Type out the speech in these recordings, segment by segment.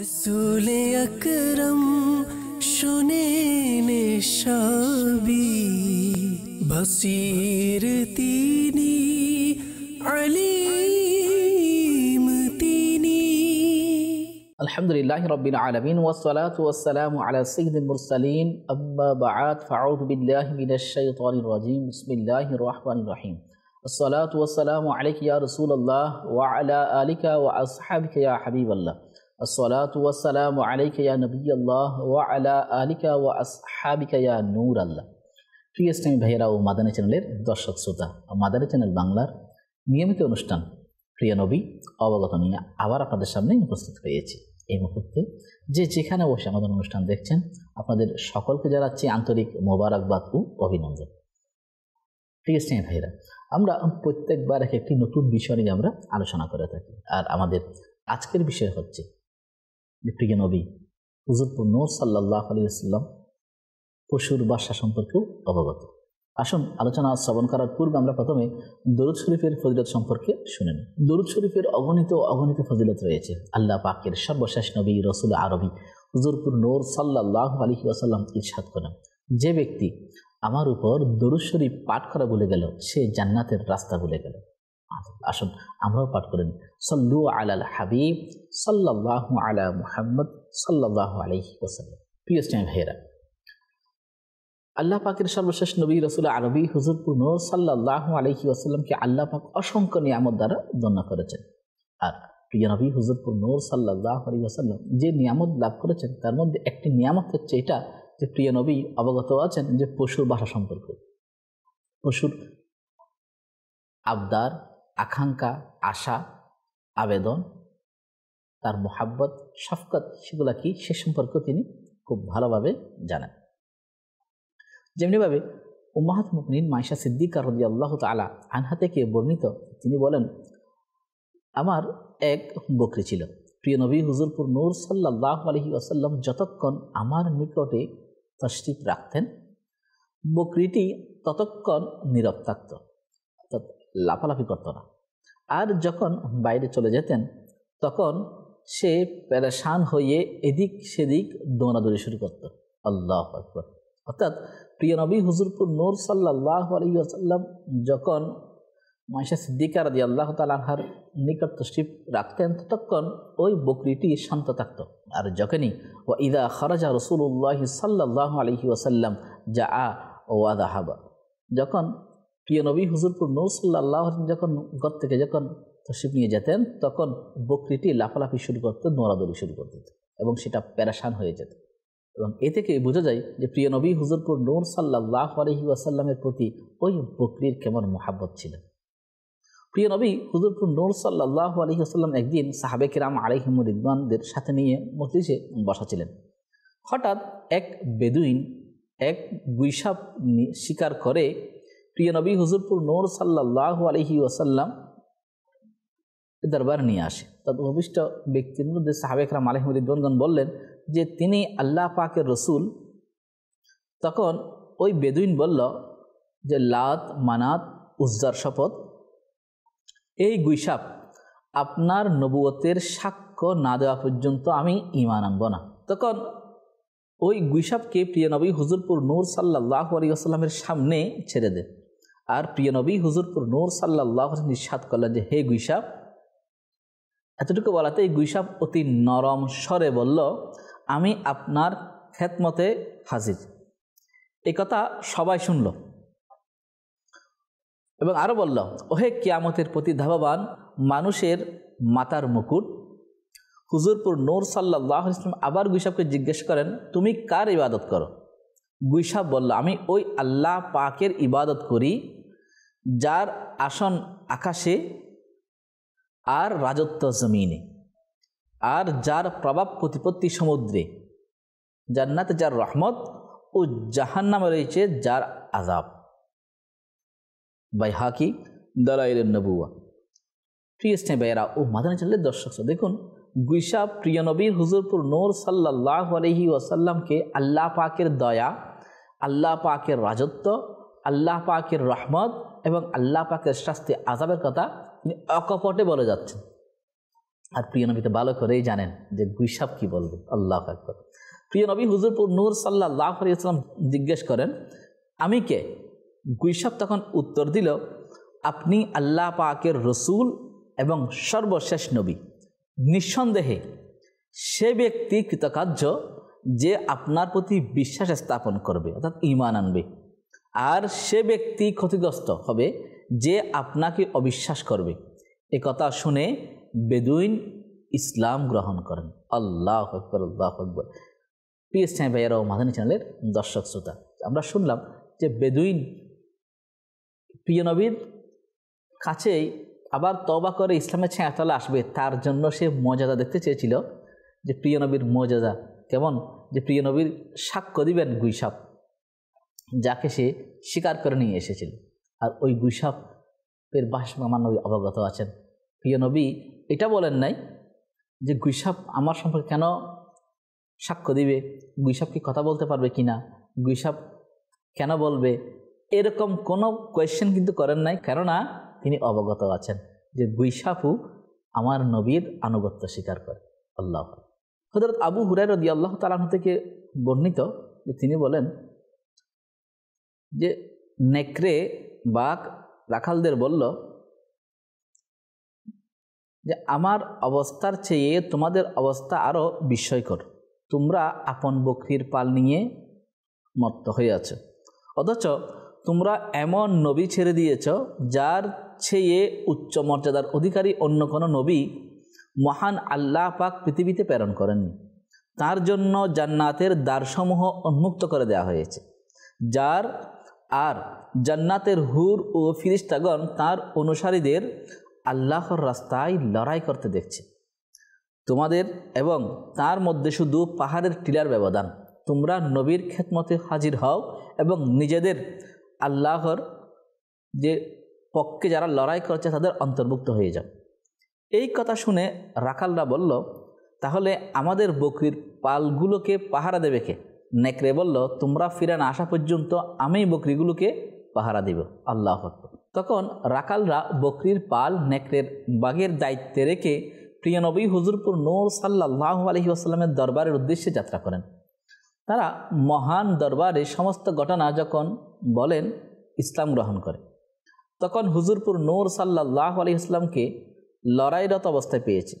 رسول اکرم شنین شابی بصیر تینی علیم تینی الحمدللہ رب العالمین والصلاة والسلام على سید المرسلین اما بعد فعوذ باللہ من الشیطان الرجیم بسم اللہ الرحمن الرحیم الصلاة والسلام علیک یا رسول اللہ وعلا آلک و اصحابک یا حبیب اللہ الصلاة والسلام عليك يا نبي الله وعلى آلك وأصحابك يا نور الله প্রিয় স্টেমি ভাইয়েরা ও মাদানী চ্যানেলের দর্শক শ্রোতা মাদানী চ্যানেল বাংলার নিয়মিত অনুষ্ঠান প্রিয় নবী অবগত নিয়ে আবার আপনাদের সামনে উপস্থিত হয়েছি এই মুহূর্তে যে যেখানে বসে আমাদের অনুষ্ঠান দেখছেন আপনাদের সকলকে জানাচ্ছি আন্তরিক মোবারকবাদ ও অভিনন্দন প্রিয় স্নেহ ভাইরা আমরা প্রত্যেকবার একটি নতুন বিষয় নিয়ে আমরা আলোচনা করে থাকি আর আমাদের আজকের বিষয় হচ্ছে প্রিয় নবী হুজুরপুর নূর সাল্লাহ আলিয়াল্লাম পশুর বাসা সম্পর্কেও অবগত আসুন আলোচনা শ্রবণ করার পূর্বে আমরা প্রথমে দরুদ শরীফের ফজিলত সম্পর্কে শুনে নিই দরুদ শরীফের অগণিত অগণিত ফজিলত রয়েছে আল্লাহ পাকের সর্বশেষ নবী রসুল আরবি হুজুরপুর নূর সাল্লাহ আলী আসাল্লাম ইচ্ছাত করেন যে ব্যক্তি আমার উপর দরুদ শরীফ পাঠ করা বলে গেল সে জান্নাতের রাস্তা বলে গেল আসুন আমরাও পাঠ করে নিই সল্লু আলাল হাবিব সাল্লাহ আলা মুহাম্মদ সাল্লাহ আলহি ওসাল্লাম প্রিয় স্টাইম ভাইয়েরা আল্লাহ পাকের সর্বশেষ নবী রসুল আরবি হুজুরপূর্ণ সাল্লাহ আলহি আসাল্লামকে আল্লাহ পাক অসংখ্য নিয়ামত দ্বারা ধন্য করেছেন আর প্রিয় নবী হুজুরপুর নোর সাল্লাহ আলী আসাল্লাম যে নিয়ামত লাভ করেছেন তার মধ্যে একটি নিয়ামত হচ্ছে এটা যে প্রিয় নবী অবগত আছেন যে পশুর বাসা সম্পর্কে পশুর আবদার আকাঙ্ক্ষা আশা আবেদন তার মোহাব্বত সফকত সেগুলা কি সে সম্পর্কে তিনি খুব ভালোভাবে জানেন যেমনিভাবে উম্মাহাত মুকনিন মাইশা সিদ্দিকা রদি আল্লাহ তালা আনহা থেকে বর্ণিত তিনি বলেন আমার এক বকরি ছিল প্রিয় নবী হুজুরপুর নূর সাল্লাহ আলহি আসাল্লাম যতক্ষণ আমার নিকটে তশ্রিক রাখতেন বকরিটি ততক্ষণ নীরব থাকত অর্থাৎ লাফালাফি করত না আর যখন বাইরে চলে যেতেন তখন সে প্যারাসান হয়ে এদিক সেদিক দৌড়াদৌড়ি শুরু করত আল্লাহ আকবর অর্থাৎ প্রিয় নবী হুজুরপুর নূর সাল্লাহ আলী যখন মাইশা সিদ্দিকার দিয়ে আল্লাহ তালাহার নিকট তশ্রিপ রাখতেন ততক্ষণ ওই বকরিটি শান্ত থাকত আর যখনই ও ইদা খরাজা রসুল্লাহ সাল্লাহ আলহি ওসাল্লাম যা আ ও আদা হাবা যখন প্রিয় নবী হুজুরপুর নৌসুল্লাহ যখন ঘর থেকে যখন তসিব নিয়ে যেতেন তখন বকরিটি লাফালাফি শুরু করতে নোড়াদৌড়ি শুরু করে দিত এবং সেটা প্যারাসান হয়ে যেত এবং এ থেকে বোঝা যায় যে প্রিয় নবী হুজুরপুর নৌর সাল্লাহ আলহি আসাল্লামের প্রতি ওই বকরির কেমন মোহাব্বত ছিল প্রিয় নবী হুজুরপুর নৌর সাল্লাহ আলহি আসাল্লাম একদিন সাহাবেক রাম আলিহিম রিদমানদের সাথে নিয়ে মজলিসে বসা ছিলেন হঠাৎ এক বেদুইন এক গুইসাপ শিকার করে প্রিয় নবী হুজুরপুর নোর সাল্লাহ আলহি ওয়াসাল্লাম দরবার নিয়ে আসে তত অভিষ্ট ব্যক্তির মধ্যে সাহাবেকরাম আলহমুদ্দিনগণ বললেন যে তিনি আল্লাহ পাকের রসুল তখন ওই বেদুইন বলল যে লাত মানাত উজ্জার শপথ এই গুইসাপ আপনার নবুয়তের সাক্ষ্য না দেওয়া পর্যন্ত আমি ইমান আনব না তখন ওই গুইসাবকে প্রিয়নবী হুজুরপুর নূর সাল্লাহ আলিয়াস্লামের সামনে ছেড়ে দেন আর প্রিয়নবী হুজুরপুর নূর সাল্লাহ নিঃসাদ করলেন যে হে গুইসাব এতটুকু বলাতে এই গুইসাব অতি নরম স্বরে বলল আমি আপনার খেতমতে হাজির এ কথা সবাই শুনল এবং আরও বলল ওহে কিয়ামতের প্রতি ধাবান মানুষের মাতার মুকুট হুজুরপুর নোর সাল্লাহ ইসলাম আবার গুইসাবকে জিজ্ঞেস করেন তুমি কার ইবাদত করো গুইসাব বলল আমি ওই আল্লাহ পাকের ইবাদত করি যার আসন আকাশে আর রাজত্ব জমিনে আর যার প্রভাব প্রতিপত্তি সমুদ্রে জান্নাতে যার রহমত ও জাহান নামে রয়েছে যার আজাব বাই হাকি দলাইলেন নবুয়া ফ্রি স্নেহ ভাইয়েরা ও মাদানা চললে দর্শক দেখুন গুইসা প্রিয়নবীর হুজুরপুর নোর সাল্লাহ আলহি ওয়াসাল্লামকে আল্লাহ পাকের দয়া আল্লাহ পাকের রাজত্ব আল্লাহ পাকের রহমত এবং আল্লাহ পাকের শাস্তি আজাবের কথা তিনি অকপটে বলে যাচ্ছেন আর প্রিয় নবী তো ভালো করেই জানেন যে গুইসাব কি বলবে আল্লাহ পাকর প্রিয় নবী হুজুরপুর নূর সাল্লাহ আলিয়াল্লাম জিজ্ঞেস করেন আমি কে গুইসাব তখন উত্তর দিল আপনি আল্লাহ পাকের রসুল এবং সর্বশেষ নবী নিঃসন্দেহে সে ব্যক্তি কৃতকার্য যে আপনার প্রতি বিশ্বাস স্থাপন করবে অর্থাৎ ইমান আনবে আর সে ব্যক্তি ক্ষতিগ্রস্ত হবে যে আপনাকে অবিশ্বাস করবে এ কথা শুনে বেদুইন ইসলাম গ্রহণ করেন আল্লাহ আকবর আল্লাহ আকবর পিএস টাইম ভাইয়ারা ও চ্যানেলের দর্শক শ্রোতা আমরা শুনলাম যে বেদুইন প্রিয়নবীর কাছেই আবার তবা করে ইসলামের ছায়া আসবে তার জন্য সে মর্যাদা দেখতে চেয়েছিল যে প্রিয় নবীর মর্যাদা কেমন যে প্রিয় নবীর সাক্ষ্য দিবেন গুইসাপ যাকে সে স্বীকার করে নিয়ে এসেছিল আর ওই গুইসাপের বাস আমার নবী অবগত আছেন প্রিয় নবী এটা বলেন নাই যে গুইসাপ আমার সম্পর্কে কেন সাক্ষ্য দিবে গুইসাপ কি কথা বলতে পারবে কি না গুইসাপ কেন বলবে এরকম কোনো কোয়েশ্চেন কিন্তু করেন নাই কেননা তিনি অবগত আছেন যে গুইসাফু আমার নবীর আনুগত্য স্বীকার করে আল্লাহ হজরত আবু হুরাই রদি আল্লাহ তালাহ থেকে বর্ণিত যে তিনি বলেন যে নেকড়ে বাঘ রাখালদের বলল যে আমার অবস্থার চেয়ে তোমাদের অবস্থা আরও বিস্ময়কর তোমরা আপন বকরির পাল নিয়ে মত্ত হয়ে আছো অথচ তোমরা এমন নবী ছেড়ে দিয়েছ যার ছেয়ে উচ্চ মর্যাদার অধিকারী অন্য কোনো নবী মহান আল্লাহ পাক পৃথিবীতে প্রেরণ করেননি তার জন্য জান্নাতের দ্বারসমূহ উন্মুক্ত করে দেয়া হয়েছে যার আর জান্নাতের হুর ও ফিরিস্তাগণ তার অনুসারীদের আল্লাহর রাস্তায় লড়াই করতে দেখছে তোমাদের এবং তার মধ্যে শুধু পাহাড়ের টিলার ব্যবধান তোমরা নবীর খেদমতে হাজির হও এবং নিজেদের আল্লাহর যে পক্ষে যারা লড়াই করছে তাদের অন্তর্ভুক্ত হয়ে যাও এই কথা শুনে রাখালরা বলল তাহলে আমাদের বকরির পালগুলোকে পাহারা দেবে কে নেকড়ে বলল তোমরা ফিরে না আসা পর্যন্ত আমি বকরিগুলোকে পাহারা দিব আল্লাহ তখন রাকালরা বকরির পাল নেকড়ের বাঘের দায়িত্বে রেখে প্রিয়নবী হুজুরপুর নৌর সাল্লাহ আলহি আসাল্লামের দরবারের উদ্দেশ্যে যাত্রা করেন তারা মহান দরবারে সমস্ত ঘটনা যখন বলেন ইসলাম গ্রহণ করে তখন হুজুরপুর নূর সাল্লাহ আলি ইসলামকে লড়াইরত অবস্থায় পেয়েছে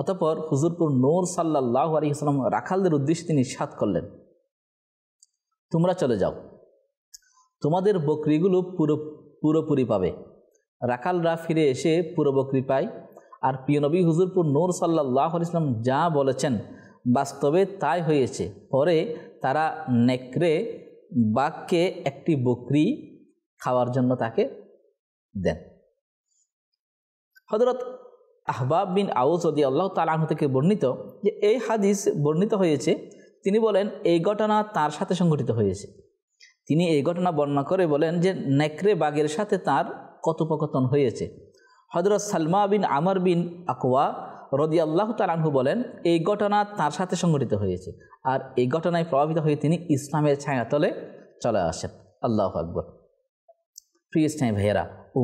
অতপর হুজুরপুর নূর সাল্লাহ আলি ইসলাম রাখালদের উদ্দেশ্যে তিনি সাত করলেন তোমরা চলে যাও তোমাদের বকরিগুলো পুরো পুরোপুরি পাবে রাখালরা ফিরে এসে পুরো বকরি পায় আর পিয়নবী হুজুরপুর নূর সাল্লাহ আলি ইসলাম যা বলেছেন বাস্তবে তাই হয়েছে পরে তারা নেকড়ে বাঘকে একটি বকরি খাওয়ার জন্য তাকে দেন হজরত আহবাব বিন আউজ অদি আল্লাহ তালাহ থেকে বর্ণিত যে এই হাদিস বর্ণিত হয়েছে তিনি বলেন এই ঘটনা তার সাথে সংঘটিত হয়েছে তিনি এই ঘটনা বর্ণনা করে বলেন যে নেকড়ে বাঘের সাথে তার কথোপকথন হয়েছে হজরত সালমা বিন আমার বিন আকোয়া রদিয়াল্লাহ আল্লাহ তালাহু বলেন এই ঘটনা তার সাথে সংঘটিত হয়েছে আর এই ঘটনায় প্রভাবিত হয়ে তিনি ইসলামের ছায়াতলে চলে আসেন আল্লাহ আকবর প্রিয় স্নেহ ভাইয়েরা ও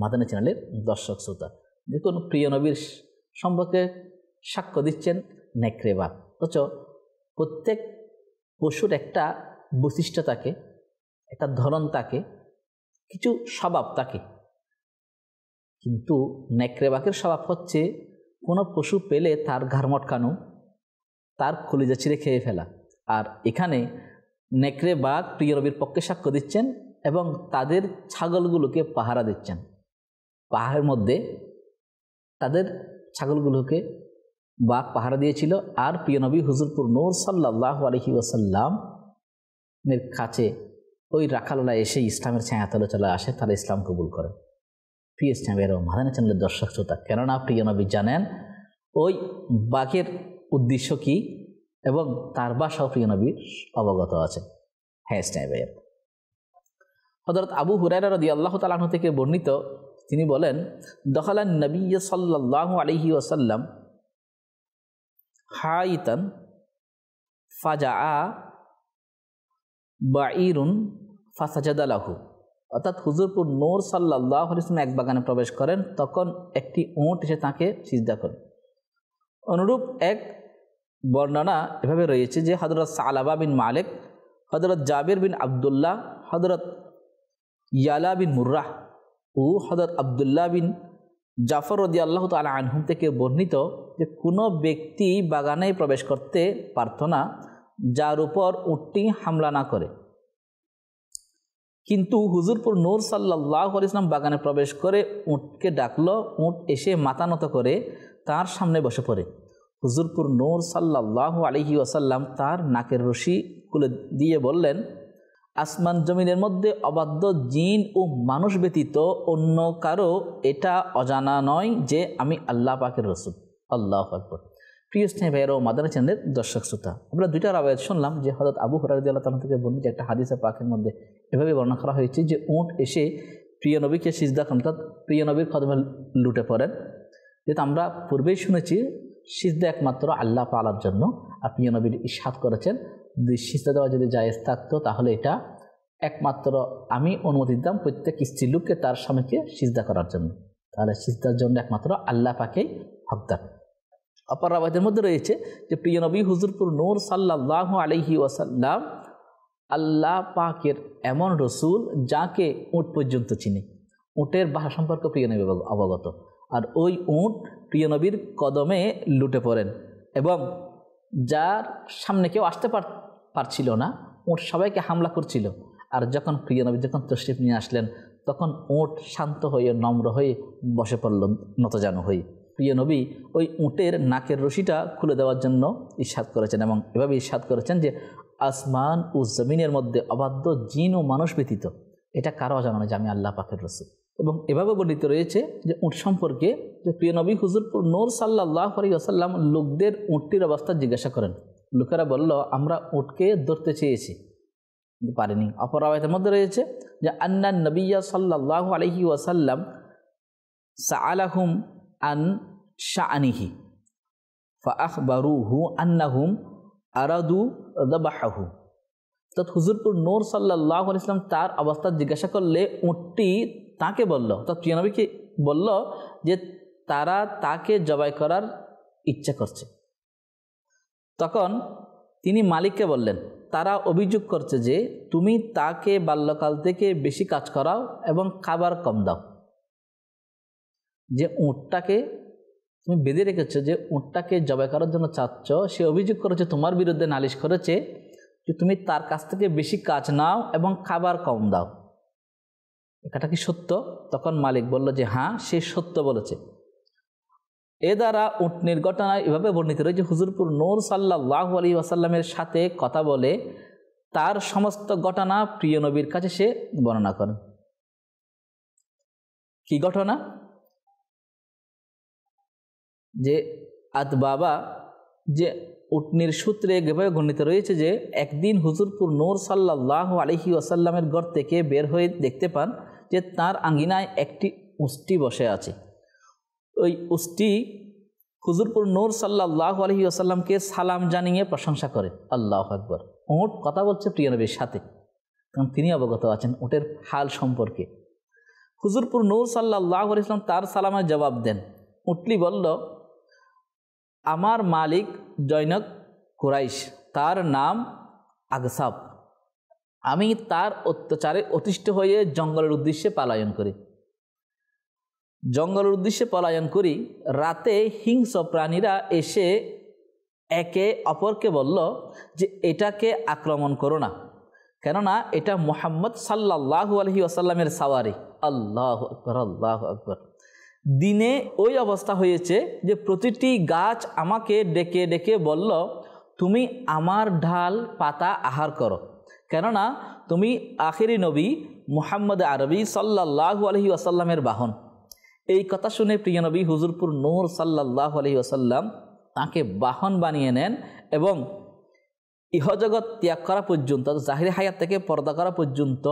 মাদানা চ্যানেলের দর্শক শ্রোতা দেখুন প্রিয় নবীর সম্পর্কে সাক্ষ্য দিচ্ছেন নেকড়েবা অথচ প্রত্যেক পশুর একটা বৈশিষ্ট্য থাকে একটা ধরন তাকে কিছু স্বভাব তাকে কিন্তু নেক্রেবাকের স্বভাব হচ্ছে কোনো পশু পেলে তার ঘাড় মটকানো তার কলিজা ছিঁড়ে খেয়ে ফেলা আর এখানে নেকড়ে বাঘ রবির পক্ষে সাক্ষ্য দিচ্ছেন এবং তাদের ছাগলগুলোকে পাহারা দিচ্ছেন পাহাড়ের মধ্যে তাদের ছাগলগুলোকে বাঘ পাহারা দিয়েছিল আর প্রিয়নবী হুজুরপুর নৌর সাল্লাহ আলহি ওসাল্লামের কাছে ওই রাখালরা এসে ইসলামের ছায়াতলে চলে আসে তারা ইসলাম কবুল করে পিএস টাইমের এবং চ্যানেলের দর্শক শ্রোতা কেননা প্রিয় নবী জানেন ওই বাঘের উদ্দেশ্য কি এবং তার বাসাও প্রিয় নবী অবগত আছে হ্যাঁ স্টাইবের হজরত আবু হুরাইরা রদি আল্লাহ তালাহ থেকে বর্ণিত তিনি বলেন দখালান নবী সাল্লাহ আলহি ওসাল্লাম হাইতান ফাজা আ বা ইরুন ফাসাজাদালাহু অর্থাৎ হুজুরপুর নোর সাল্লাহ ইসলাম এক বাগানে প্রবেশ করেন তখন একটি উঁট এসে তাঁকে সিজদা করেন অনুরূপ এক বর্ণনা এভাবে রয়েছে যে হজরত সালাবা বিন মালিক হজরত জাবির বিন আবদুল্লাহ হজরত ইয়ালা বিন মুর্রাহ ও হজরত আবদুল্লাহ বিন জাফর রদি আল্লাহ তালা আনহুম থেকে বর্ণিত যে কোনো ব্যক্তি বাগানে প্রবেশ করতে পারত না যার উপর উঁটটি হামলা না করে কিন্তু হুজুরপুর নূর সাল্লাহ ইসলাম বাগানে প্রবেশ করে উঁটকে ডাকলো উঁট এসে মাতানত করে তার সামনে বসে পড়ে হুজুরপুর নূর সাল্লাহ আলহি ওয়াসাল্লাম তার নাকের রশি খুলে দিয়ে বললেন আসমান জমিনের মধ্যে অবাধ্য জিন ও মানুষ ব্যতীত অন্য কারো এটা অজানা নয় যে আমি আল্লাহ পাকের রসুল আল্লাহ আকবর প্রিয় স্নেহ ভাইয়েরা ও মাদানা চ্যানেলের দর্শক শ্রোতা আমরা দুইটা রাবায়াত শুনলাম যে হজরত আবু হরারদি আল্লাহ তালা থেকে যে একটা হাদিসা পাখের মধ্যে এভাবে বর্ণনা করা হয়েছে যে উঁট এসে প্রিয় নবীকে সিজদা অর্থাৎ প্রিয় নবীর কদমে লুটে পড়েন যেহেতু আমরা পূর্বেই শুনেছি সিজদা একমাত্র আল্লাহ পালার জন্য আর প্রিয় নবীর ইস্বাদ করেছেন যদি সিজদা দেওয়া যদি জায়েজ থাকতো তাহলে এটা একমাত্র আমি অনুমতি দিতাম প্রত্যেক লোককে তার স্বামীকে সিজদা করার জন্য তাহলে সিজদার জন্য একমাত্র আল্লাহ পাকেই হকদার অপরাবাদের আবাদের মধ্যে রয়েছে যে প্রিয় নবী হুজুরপুর নূর সাল্লাহ আলহি ওয়াসাল্লাম আল্লাহ পাকের এমন রসুল যাকে উঁট পর্যন্ত চিনি উঁটের ভাষা সম্পর্কে প্রিয় নবী অবগত আর ওই উঁট প্রিয় নবীর কদমে লুটে পড়েন এবং যার সামনে কেউ আসতে পারছিল না উঁট সবাইকে হামলা করছিল আর যখন প্রিয় নবী যখন তশরিফ নিয়ে আসলেন তখন উঁট শান্ত হয়ে নম্র হয়ে বসে পড়ল নতজানু হয়ে প্রিয় নবী ওই উঁটের নাকের রশিটা খুলে দেওয়ার জন্য ইস্বাদ করেছেন এবং এভাবে ইস্বাদ করেছেন যে আসমান ও জমিনের মধ্যে অবাধ্য জিন ও মানুষ ব্যতীত এটা কারো জানো না যে আমি আল্লাহ পাখের রসুল এবং এভাবে বর্ণিত রয়েছে যে উঁট সম্পর্কে যে প্রিয় নবী হুজুরপুর নোর সাল্লাহ আসাল্লাম লোকদের উঁটটির অবস্থা জিজ্ঞাসা করেন লোকেরা বলল আমরা উঁটকে ধরতে চেয়েছি পারেনি অপরাবায়তের মধ্যে রয়েছে যে আন্না নবিয়া সাল্লাহ আলহি ওয়াসাল্লাম সা আলাহুম আন শাহনিহি ফাহবারুহু আন্নাহুম আরাদু দাবাহু তত হুজুরপুর নোর সাল্লাহ ইসলাম তার অবস্থা জিজ্ঞাসা করলে উঁটটি তাকে বলল তা প্রিয়নবীকে বলল যে তারা তাকে জবাই করার ইচ্ছা করছে তখন তিনি মালিককে বললেন তারা অভিযোগ করছে যে তুমি তাকে বাল্যকাল থেকে বেশি কাজ করাও এবং খাবার কম দাও যে উঁটটাকে তুমি বেঁধে রেখেছো যে উঁটটাকে জবাই করার জন্য চাচ্ছ সে অভিযোগ করেছে তোমার বিরুদ্ধে নালিশ করেছে যে তুমি তার কাছ থেকে বেশি কাজ নাও এবং খাবার কম দাও এটা কি সত্য তখন মালিক বলল যে হ্যাঁ সে সত্য বলেছে এ দ্বারা উঁট ঘটনায় এভাবে বর্ণিত রয়েছে হুজুরপুর নূর সাল্লাহ আলী ওয়াসাল্লামের সাথে কথা বলে তার সমস্ত ঘটনা প্রিয় নবীর কাছে সে বর্ণনা করে কি ঘটনা যে আত বাবা যে উটনির সূত্রে এভাবে গণিত রয়েছে যে একদিন হুজুরপুর নোর সাল্লাহ আলহি ওয়াসাল্লামের ঘর থেকে বের হয়ে দেখতে পান যে তার আঙ্গিনায় একটি উষ্টি বসে আছে ওই উষ্টি হুজুরপুর নোর সাল্লাহ আলহি আসাল্লামকে সালাম জানিয়ে প্রশংসা করে আল্লাহ আকবর ওঁট কথা বলছে প্রিয়নবীর সাথে কারণ তিনি অবগত আছেন ওটের হাল সম্পর্কে হুজুরপুর নূর সাল্লাহ আলি তার সালামের জবাব দেন উটলি বলল আমার মালিক জৈনক কুরাইশ তার নাম আগসাব আমি তার অত্যাচারে অতিষ্ঠ হয়ে জঙ্গলের উদ্দেশ্যে পলায়ন করি জঙ্গলের উদ্দেশ্যে পলায়ন করি রাতে হিংস্র প্রাণীরা এসে একে অপরকে বলল যে এটাকে আক্রমণ করো না কেননা এটা মোহাম্মদ সাল্লাহ আলহি আসাল্লামের সাওয়ারি আল্লাহ আকবর আল্লাহ আকবর দিনে ওই অবস্থা হয়েছে যে প্রতিটি গাছ আমাকে ডেকে ডেকে বলল তুমি আমার ঢাল পাতা আহার করো কেননা তুমি আখেরি নবী মুহাম্মদ আরবি সাল্লাহু আলহি আসাল্লামের বাহন এই কথা শুনে প্রিয় নবী হুজুরপুর নূর সাল্লাহ আলহি আসাল্লাম তাঁকে বাহন বানিয়ে নেন এবং ইহজগৎ ত্যাগ করা পর্যন্ত জাহির হায়াত থেকে পর্দা করা পর্যন্ত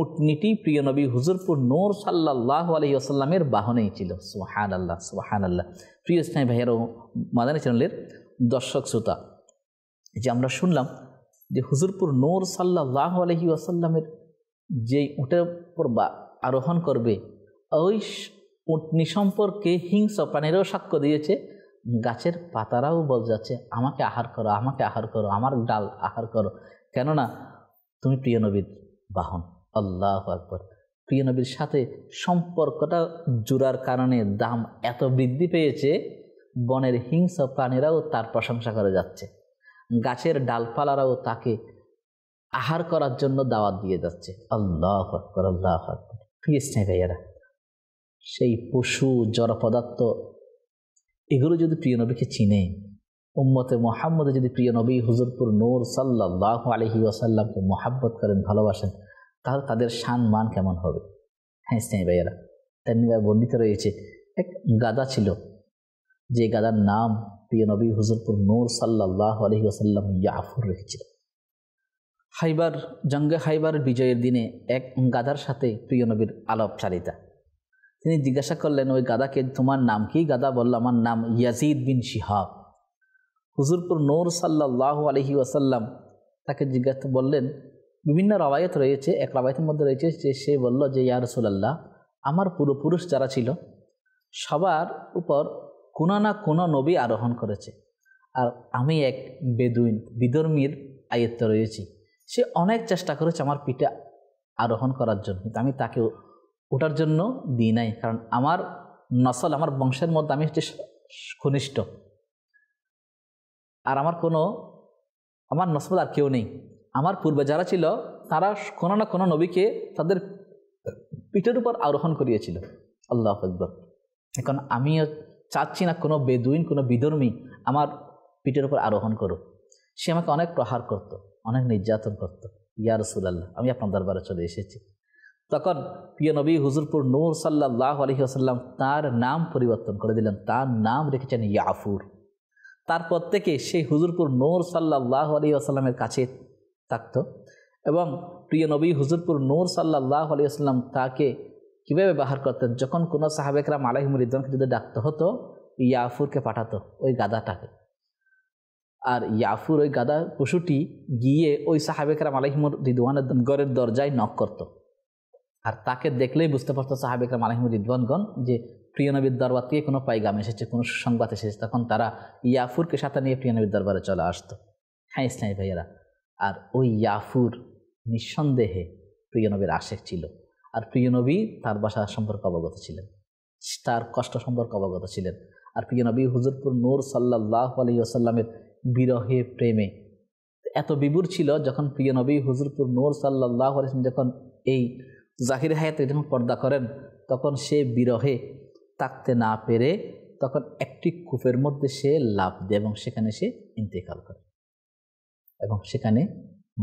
উটনিটি প্রিয় নবী হুজুরপুর নোর সাল্লাহ আলহি আসাল্লামের বাহনেই ছিল সোহান আল্লাহ সোহান আল্লাহ প্রিয় ভাইয়ের ও মাদানী চ্যানেলের দর্শক শ্রোতা যে আমরা শুনলাম যে হুজুরপুর নোর সাল্লাহ আলহি আসাল্লামের যেই উটের উপর বা আরোহণ করবে ওই উটনি সম্পর্কে হিংস প্রাণীরাও সাক্ষ্য দিয়েছে গাছের পাতারাও বল যাচ্ছে আমাকে আহার করো আমাকে আহার করো আমার ডাল আহার করো কেননা তুমি প্রিয় নবীর বাহন আল্লাহ আকবর প্রিয় নবীর সাথে সম্পর্কটা জোড়ার কারণে দাম এত বৃদ্ধি পেয়েছে বনের হিংস প্রাণীরাও তার প্রশংসা করে যাচ্ছে গাছের ডালপালারাও তাকে আহার করার জন্য দাওয়াত দিয়ে যাচ্ছে আল্লাহ আকবর আল্লাহ আকবর প্রিয় স্নেহ সেই পশু জড় পদার্থ এগুলো যদি প্রিয় নবীকে চিনে উম্মতে মোহাম্মদে যদি প্রিয় নবী হুজুরপুর নূর সাল্লাহ আলহি ওয়াসাল্লামকে মোহাব্বত করেন ভালোবাসেন তাহলে তাদের সান মান কেমন হবে হ্যাঁ ইসলামী ভাইয়েরা তেমনিভাবে বর্ণিত রয়েছে এক গাদা ছিল যে গাদার নাম প্রিয় নবী হুজুরপুর নূর সাল্লাহ আলহি আসাল্লাম ইয়াফুর রেখেছিল হাইবার জঙ্গে হাইবার বিজয়ের দিনে এক গাদার সাথে প্রিয় নবীর আলাপচারিতা তিনি জিজ্ঞাসা করলেন ওই গাদাকে তোমার নাম কি গাদা বলল আমার নাম ইয়াজিদ বিন শিহাব হুজুরপুর নূর সাল্লাহ আলহি আসাল্লাম তাকে জিজ্ঞাসা বললেন বিভিন্ন রবায়ত রয়েছে এক রবায়তের মধ্যে রয়েছে যে সে বলল যে ইয়া রসুলাল্লাহ আমার পূর্বপুরুষ যারা ছিল সবার উপর কোনো না কোনো নবী আরোহণ করেছে আর আমি এক বেদুইন বিধর্মীর আয়ত্ত রয়েছি সে অনেক চেষ্টা করেছে আমার পিঠে আরোহণ করার জন্য কিন্তু আমি তাকে ওঠার জন্য দিই নাই কারণ আমার নসল আমার বংশের মধ্যে আমি হচ্ছে ঘনিষ্ঠ আর আমার কোনো আমার নসল আর কেউ নেই আমার পূর্বে যারা ছিল তারা কোনো না কোনো নবীকে তাদের পিঠের উপর আরোহণ করিয়েছিল আল্লাহ আকবর এখন আমিও চাচ্ছি না কোনো বেদুইন কোনো বিধর্মী আমার পিঠের উপর আরোহণ করো সে আমাকে অনেক প্রহার করত অনেক নির্যাতন করত ইয়া রসুলাল্লাহ আমি আপনার দরবারে চলে এসেছি তখন প্রিয় নবী হুজুরপুর নূর সাল্লাহ আলহি আসাল্লাম তার নাম পরিবর্তন করে দিলেন তার নাম রেখেছেন ইয়াফুর তারপর থেকে সেই হুজুরপুর নূর সাল্লাহ আলহি আসাল্লামের কাছে থাকত এবং প্রিয় নবী হুজুরপুর নূর সাল্লাহ আলিয়াল্লাম তাকে কীভাবে বাহার করতেন যখন কোনো সাহাবেকরাম আলহিমুল ইদানকে যদি ডাকতে হতো ইয়াফুরকে পাঠাতো ওই গাদাটাকে আর ইয়াফুর ওই গাদা পশুটি গিয়ে ওই সাহাবেকরাম আলহিমুর রিদওয়ানের গড়ের দরজায় নক করত আর তাকে দেখলেই বুঝতে পারতো সাহাবেকরাম আলহিমুর রিদওয়ানগণ যে প্রিয়নবীর দরবার থেকে কোনো পাইগাম এসেছে কোনো সুসংবাদ এসেছে তখন তারা ইয়াফুরকে সাথে নিয়ে প্রিয়নবীর দরবারে চলে আসতো হ্যাঁ ইসলামী ভাইয়েরা আর ওই ইয়াফুর নিঃসন্দেহে প্রিয়নবীর আশেক ছিল আর প্রিয়নবী তার বাসা সম্পর্কে অবগত ছিলেন তার কষ্ট সম্পর্কে অবগত ছিলেন আর প্রিয়নবী হুজুরপুর নূর সাল্লাহ আলী আসাল্লামের বিরহে প্রেমে এত বিবুর ছিল যখন প্রিয়নবী হুজুরপুর নূর সাল্লাহ আলী যখন এই জাহির হায়াতে যখন পর্দা করেন তখন সে বিরহে তাকতে না পেরে তখন একটি কূপের মধ্যে সে লাভ দেয় এবং সেখানে সে ইন্তেকাল করে এবং সেখানে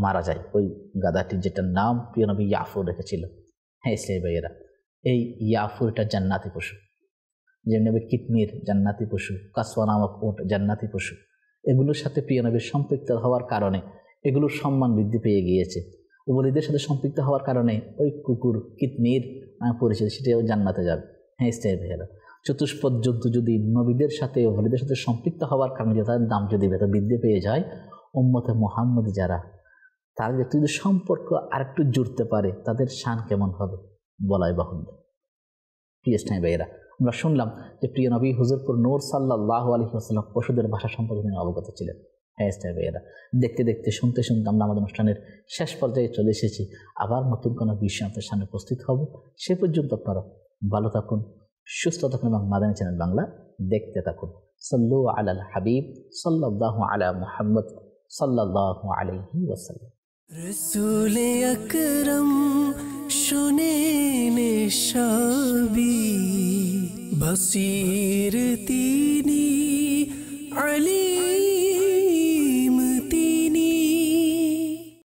মারা যায় ওই গাদাটি যেটার নাম নবী ইয়াফুর রেখেছিল হ্যাঁ ইসলাই ভাইয়েরা এই ইয়াফুর এটা জান্নাতি পশু নবী কিতমির জান্নাতি পশু কাসওয়া নামক ওট জান্নাতি পশু এগুলোর সাথে নবীর সম্পৃক্ত হওয়ার কারণে এগুলোর সম্মান বৃদ্ধি পেয়ে গিয়েছে ওবলিদের সাথে সম্পৃক্ত হওয়ার কারণে ওই কুকুর কিতমির পরিচিত সেটাও জান্নাতে যাবে হ্যাঁ ইসলাই ভাইয়েরা চতুষ্পদ যুদ্ধ যদি নবীদের সাথে ওবলিদের সাথে সম্পৃক্ত হওয়ার কারণে তাদের দাম যদি বৃদ্ধি পেয়ে যায় উম্মতে মোহাম্মদ যারা তাদের যদি সম্পর্ক আরেকটু জুড়তে পারে তাদের শান কেমন হবে বলাই বাহুল প্রিয় স্নাই ভাইয়েরা আমরা শুনলাম যে প্রিয় নবী হুজুরপুর নূর সাল্লাহ আলহি আসলাম পশুদের ভাষা সম্পর্কে তিনি অবগত ছিলেন হ্যাঁ স্নাই ভাইয়েরা দেখতে দেখতে শুনতে শুনতে আমরা আমাদের অনুষ্ঠানের শেষ পর্যায়ে চলে এসেছি আবার নতুন কোনো বিষয় আপনার সামনে উপস্থিত হব সে পর্যন্ত আপনারা ভালো থাকুন সুস্থ থাকুন এবং মাদানী চ্যানেল বাংলা দেখতে থাকুন সাল্লু আলাল হাবিব সাল্লাহ আলা মোহাম্মদ صلى الله عليه وسلم رسول اکرم شنین شابی بصیرتی